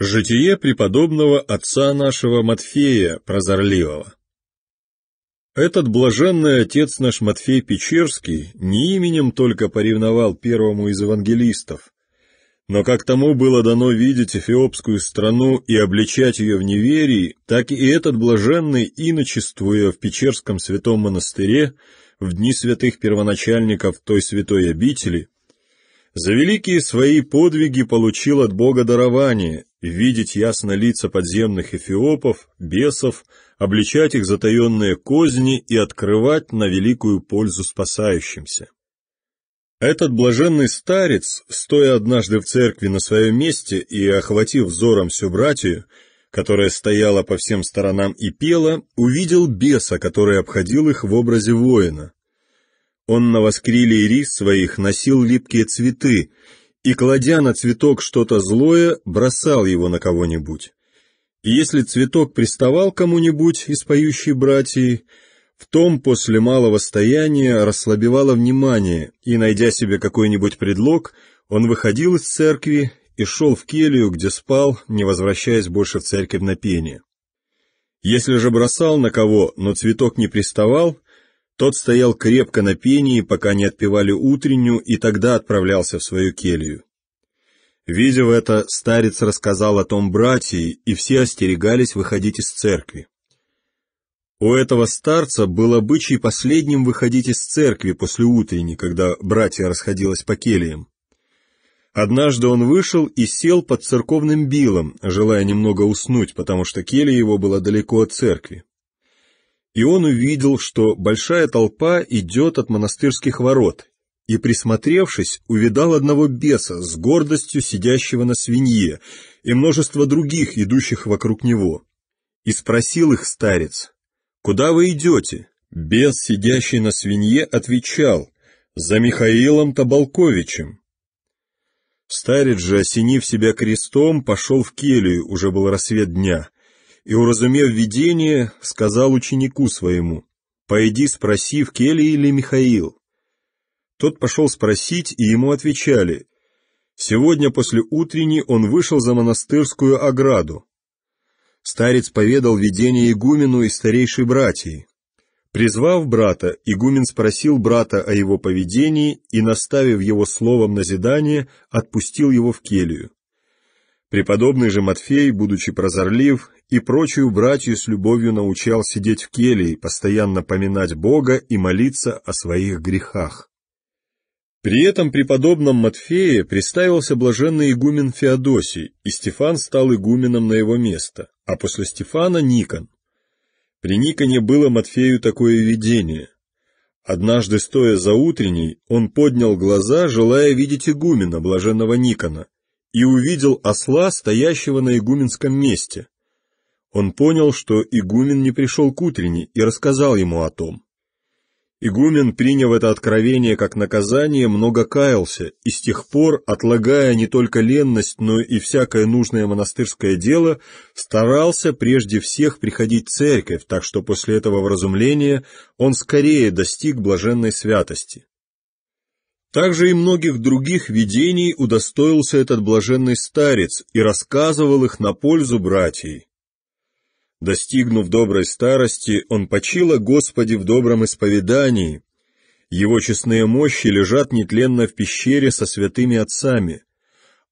Житие преподобного отца нашего Матфея Прозорливого Этот блаженный отец наш Матфей Печерский не именем только поревновал первому из евангелистов, но как тому было дано видеть эфиопскую страну и обличать ее в неверии, так и этот блаженный, иночествуя в Печерском святом монастыре, в дни святых первоначальников той святой обители, за великие свои подвиги получил от Бога дарование видеть ясно лица подземных эфиопов, бесов, обличать их затаенные козни и открывать на великую пользу спасающимся. Этот блаженный старец, стоя однажды в церкви на своем месте и охватив взором всю братью, которая стояла по всем сторонам и пела, увидел беса, который обходил их в образе воина. Он на воскриле рис своих носил липкие цветы, и, кладя на цветок что-то злое, бросал его на кого-нибудь. И если цветок приставал кому-нибудь из поющей братьи, в том после малого стояния расслабевало внимание, и, найдя себе какой-нибудь предлог, он выходил из церкви и шел в келью, где спал, не возвращаясь больше в церковь на пение. Если же бросал на кого, но цветок не приставал, тот стоял крепко на пении, пока не отпевали утреннюю, и тогда отправлялся в свою келью. Видев это, старец рассказал о том братье, и все остерегались выходить из церкви. У этого старца был обычай последним выходить из церкви после утренней, когда братья расходилось по кельям. Однажды он вышел и сел под церковным билом, желая немного уснуть, потому что келья его была далеко от церкви. И он увидел, что большая толпа идет от монастырских ворот, и, присмотревшись, увидал одного беса с гордостью сидящего на свинье и множество других, идущих вокруг него. И спросил их старец, «Куда вы идете?» Бес, сидящий на свинье, отвечал, «За Михаилом Табалковичем». Старец же, осенив себя крестом, пошел в келью, уже был рассвет дня, и, уразумев видение, сказал ученику своему, «Пойди спроси, в келье или Михаил». Тот пошел спросить, и ему отвечали, «Сегодня после утренней он вышел за монастырскую ограду». Старец поведал видение игумену и старейшей братьей. Призвав брата, игумен спросил брата о его поведении и, наставив его словом назидание, отпустил его в келью. Преподобный же Матфей, будучи прозорлив, и прочую братью с любовью научал сидеть в келье, постоянно поминать Бога и молиться о своих грехах. При этом преподобном Матфее представился блаженный игумен Феодосий, и Стефан стал игуменом на его место, а после Стефана — Никон. При Никоне было Матфею такое видение. Однажды, стоя за утренней, он поднял глаза, желая видеть игумена, блаженного Никона, и увидел осла, стоящего на игуменском месте. Он понял, что игумен не пришел к утренней, и рассказал ему о том. Игумен, приняв это откровение как наказание, много каялся, и с тех пор, отлагая не только ленность, но и всякое нужное монастырское дело, старался прежде всех приходить в церковь, так что после этого вразумления он скорее достиг блаженной святости. Также и многих других видений удостоился этот блаженный старец и рассказывал их на пользу братьей. Достигнув доброй старости, он почил о Господе в добром исповедании. Его честные мощи лежат нетленно в пещере со святыми отцами,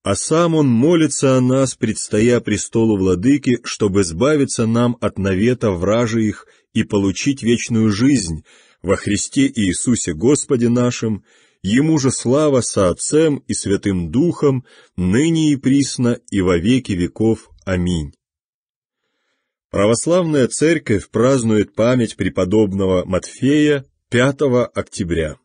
а сам он молится о нас, предстоя престолу владыки, чтобы избавиться нам от навета вражи их и получить вечную жизнь во Христе Иисусе Господе нашим, Ему же слава со Отцем и Святым Духом, ныне и присно, и во веки веков. Аминь. Православная Церковь празднует память преподобного Матфея 5 октября.